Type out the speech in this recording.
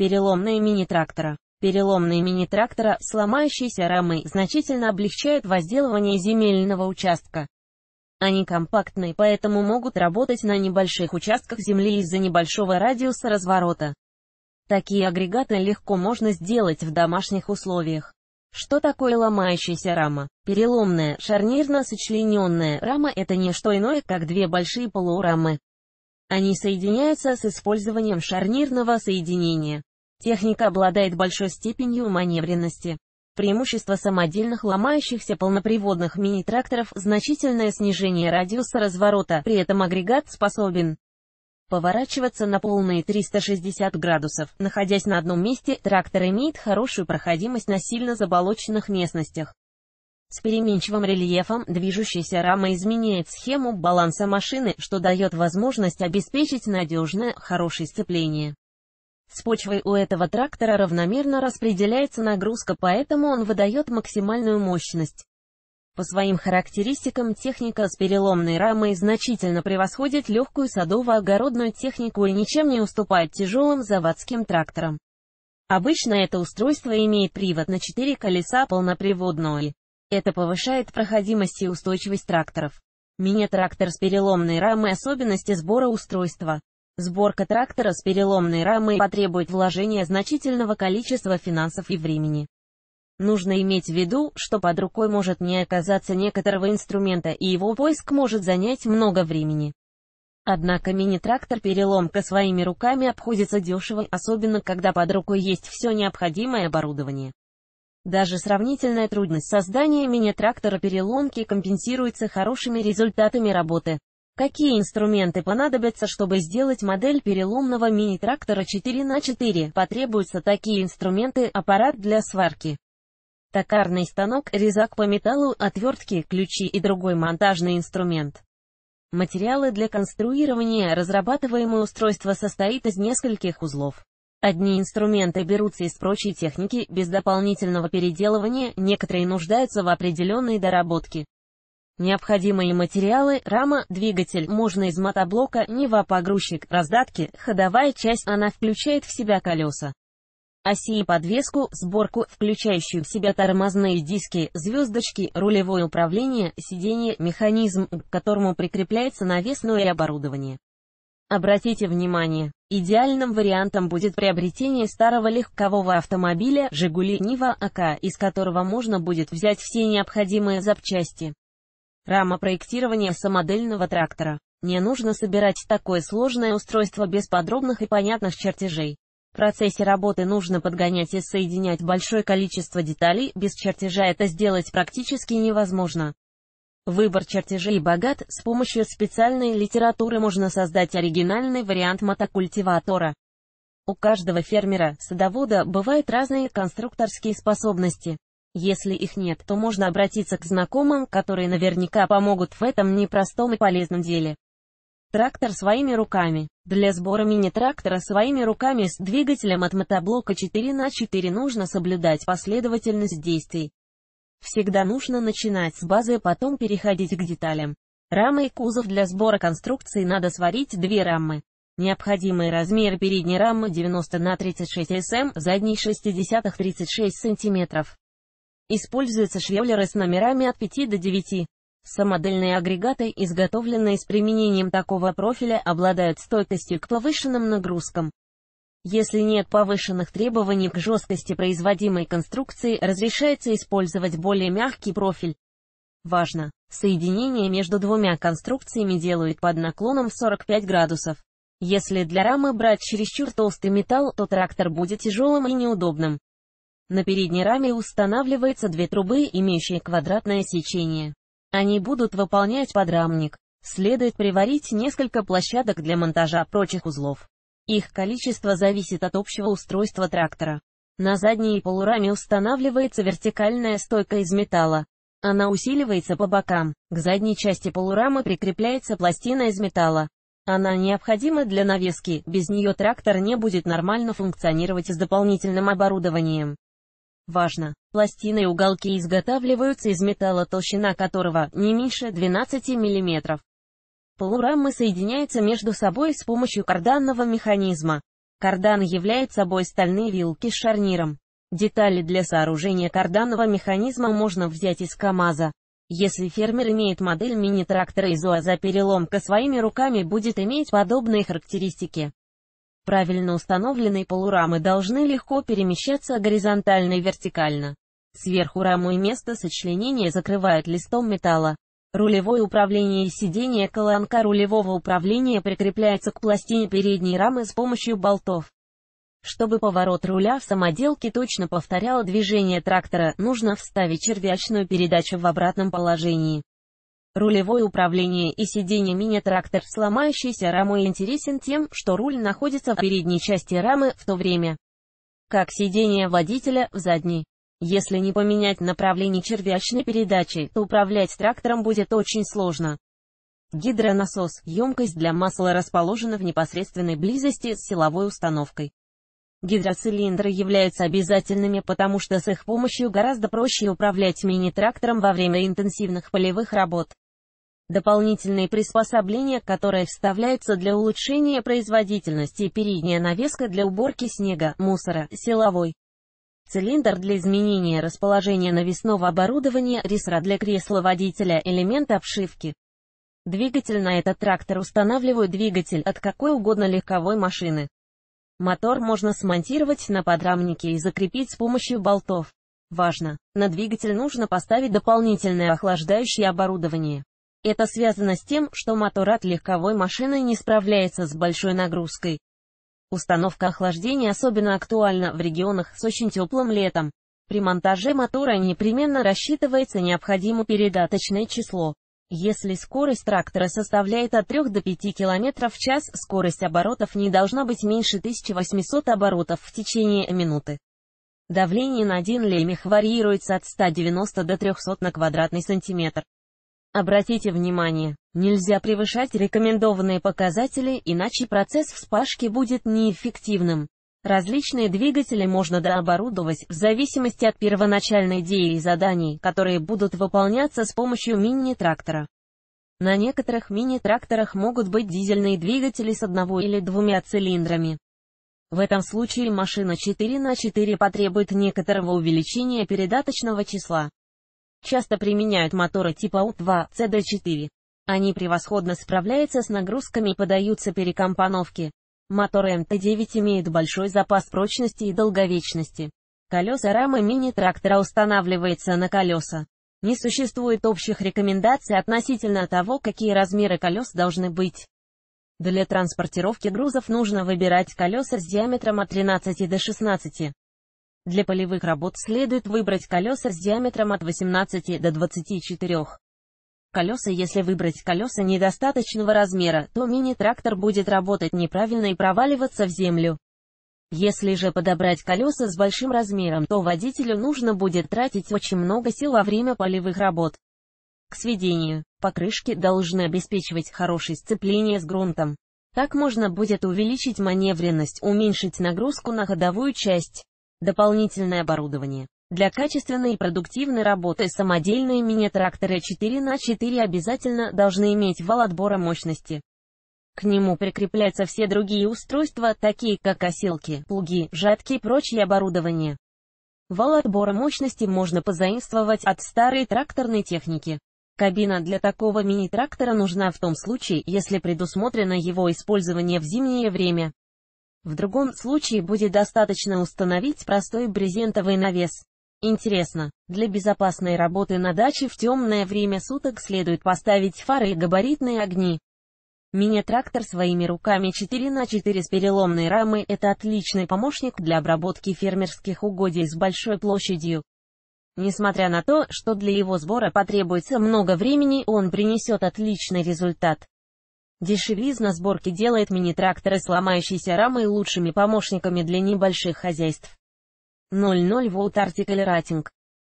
Переломные мини-трактора. Переломные мини-трактора с ломающейся рамой значительно облегчают возделывание земельного участка. Они компактны, поэтому могут работать на небольших участках земли из-за небольшого радиуса разворота. Такие агрегаты легко можно сделать в домашних условиях. Что такое ломающаяся рама? Переломная, шарнирно-сочлененная рама – это не что иное, как две большие полурамы. Они соединяются с использованием шарнирного соединения. Техника обладает большой степенью маневренности. Преимущество самодельных ломающихся полноприводных мини-тракторов – значительное снижение радиуса разворота, при этом агрегат способен поворачиваться на полные 360 градусов. Находясь на одном месте, трактор имеет хорошую проходимость на сильно заболоченных местностях. С переменчивым рельефом движущаяся рама изменяет схему баланса машины, что дает возможность обеспечить надежное, хорошее сцепление. С почвой у этого трактора равномерно распределяется нагрузка, поэтому он выдает максимальную мощность. По своим характеристикам техника с переломной рамой значительно превосходит легкую садово-огородную технику и ничем не уступает тяжелым заводским тракторам. Обычно это устройство имеет привод на 4 колеса полноприводной. Это повышает проходимость и устойчивость тракторов. Мини-трактор с переломной рамой особенности сбора устройства. Сборка трактора с переломной рамой потребует вложения значительного количества финансов и времени. Нужно иметь в виду, что под рукой может не оказаться некоторого инструмента и его поиск может занять много времени. Однако мини-трактор переломка своими руками обходится дешево, особенно когда под рукой есть все необходимое оборудование. Даже сравнительная трудность создания мини-трактора переломки компенсируется хорошими результатами работы. Какие инструменты понадобятся, чтобы сделать модель переломного мини-трактора 4 на 4 Потребуются такие инструменты, аппарат для сварки, токарный станок, резак по металлу, отвертки, ключи и другой монтажный инструмент. Материалы для конструирования разрабатываемое устройство состоит из нескольких узлов. Одни инструменты берутся из прочей техники, без дополнительного переделывания, некоторые нуждаются в определенной доработке. Необходимые материалы, рама, двигатель, можно из мотоблока, Нева погрузчик, раздатки, ходовая часть, она включает в себя колеса. Оси и подвеску, сборку, включающую в себя тормозные диски, звездочки, рулевое управление, сиденье, механизм, к которому прикрепляется навесное оборудование. Обратите внимание, идеальным вариантом будет приобретение старого легкового автомобиля «Жигули Нива АК», из которого можно будет взять все необходимые запчасти. Рама проектирования самодельного трактора. Не нужно собирать такое сложное устройство без подробных и понятных чертежей. В процессе работы нужно подгонять и соединять большое количество деталей, без чертежа это сделать практически невозможно. Выбор чертежей богат, с помощью специальной литературы можно создать оригинальный вариант мотокультиватора. У каждого фермера, садовода бывают разные конструкторские способности. Если их нет, то можно обратиться к знакомым, которые наверняка помогут в этом непростом и полезном деле. Трактор своими руками. Для сбора мини-трактора своими руками с двигателем от мотоблока 4 на 4 нужно соблюдать последовательность действий. Всегда нужно начинать с базы, а потом переходить к деталям. Рамы и кузов для сбора конструкции надо сварить две рамы. Необходимый размер передней рамы 90 на 36 см, задней 60-36 см. Используются швеллеры с номерами от 5 до 9. Самодельные агрегаты, изготовленные с применением такого профиля, обладают стойкостью к повышенным нагрузкам. Если нет повышенных требований к жесткости производимой конструкции, разрешается использовать более мягкий профиль. Важно! Соединение между двумя конструкциями делают под наклоном 45 градусов. Если для рамы брать чересчур толстый металл, то трактор будет тяжелым и неудобным. На передней раме устанавливаются две трубы, имеющие квадратное сечение. Они будут выполнять подрамник. Следует приварить несколько площадок для монтажа прочих узлов. Их количество зависит от общего устройства трактора. На задней полураме устанавливается вертикальная стойка из металла. Она усиливается по бокам. К задней части полурамы прикрепляется пластина из металла. Она необходима для навески, без нее трактор не будет нормально функционировать с дополнительным оборудованием. Важно! Пластины и уголки изготавливаются из металла, толщина которого не меньше 12 мм. Полурамы соединяются между собой с помощью карданного механизма. Кардан является собой стальные вилки с шарниром. Детали для сооружения карданного механизма можно взять из КАМАЗа. Если фермер имеет модель мини-трактора из УАЗа, переломка своими руками будет иметь подобные характеристики. Правильно установленные полурамы должны легко перемещаться горизонтально и вертикально. Сверху раму и место сочленения закрывают листом металла. Рулевое управление и сиденье колонка рулевого управления прикрепляется к пластине передней рамы с помощью болтов. Чтобы поворот руля в самоделке точно повторял движение трактора, нужно вставить червячную передачу в обратном положении. Рулевое управление и сиденье мини-трактор с ломающейся рамой интересен тем, что руль находится в передней части рамы, в то время как сиденье водителя в задней. Если не поменять направление червячной передачи, то управлять трактором будет очень сложно. Гидронасос – емкость для масла расположена в непосредственной близости с силовой установкой. Гидроцилиндры являются обязательными, потому что с их помощью гораздо проще управлять мини-трактором во время интенсивных полевых работ. Дополнительные приспособления, которые вставляются для улучшения производительности, передняя навеска для уборки снега, мусора, силовой цилиндр для изменения расположения навесного оборудования, ресра для кресла водителя, элемент обшивки. Двигатель на этот трактор устанавливают двигатель от какой угодно легковой машины. Мотор можно смонтировать на подрамнике и закрепить с помощью болтов. Важно! На двигатель нужно поставить дополнительное охлаждающее оборудование. Это связано с тем, что мотор от легковой машины не справляется с большой нагрузкой. Установка охлаждения особенно актуальна в регионах с очень теплым летом. При монтаже мотора непременно рассчитывается необходимое передаточное число. Если скорость трактора составляет от 3 до 5 км в час, скорость оборотов не должна быть меньше 1800 оборотов в течение минуты. Давление на один лемех варьируется от 190 до 300 на квадратный сантиметр. Обратите внимание, нельзя превышать рекомендованные показатели, иначе процесс вспашки будет неэффективным. Различные двигатели можно дооборудовать в зависимости от первоначальной идеи и заданий, которые будут выполняться с помощью мини-трактора. На некоторых мини-тракторах могут быть дизельные двигатели с одного или двумя цилиндрами. В этом случае машина 4 на 4 потребует некоторого увеличения передаточного числа. Часто применяют моторы типа У2-CD4. Они превосходно справляются с нагрузками и поддаются перекомпоновке. Мотор МТ-9 имеет большой запас прочности и долговечности. Колеса рамы мини-трактора устанавливается на колеса. Не существует общих рекомендаций относительно того, какие размеры колес должны быть. Для транспортировки грузов нужно выбирать колеса с диаметром от 13 до 16. Для полевых работ следует выбрать колеса с диаметром от 18 до 24. Колеса Если выбрать колеса недостаточного размера, то мини-трактор будет работать неправильно и проваливаться в землю. Если же подобрать колеса с большим размером, то водителю нужно будет тратить очень много сил во время полевых работ. К сведению, покрышки должны обеспечивать хорошее сцепление с грунтом. Так можно будет увеличить маневренность, уменьшить нагрузку на ходовую часть дополнительное оборудование. Для качественной и продуктивной работы самодельные мини-тракторы 4 на 4 обязательно должны иметь вал отбора мощности. К нему прикрепляются все другие устройства, такие как косилки, плуги, жатки и прочее оборудование. Вал отбора мощности можно позаимствовать от старой тракторной техники. Кабина для такого мини-трактора нужна в том случае, если предусмотрено его использование в зимнее время. В другом случае будет достаточно установить простой брезентовый навес. Интересно, для безопасной работы на даче в темное время суток следует поставить фары и габаритные огни. Мини-трактор своими руками 4 на 4 с переломной рамой – это отличный помощник для обработки фермерских угодий с большой площадью. Несмотря на то, что для его сбора потребуется много времени, он принесет отличный результат. Дешевизна сборки делает мини-тракторы с ломающейся рамой лучшими помощниками для небольших хозяйств. 0.0 Volt Article Rating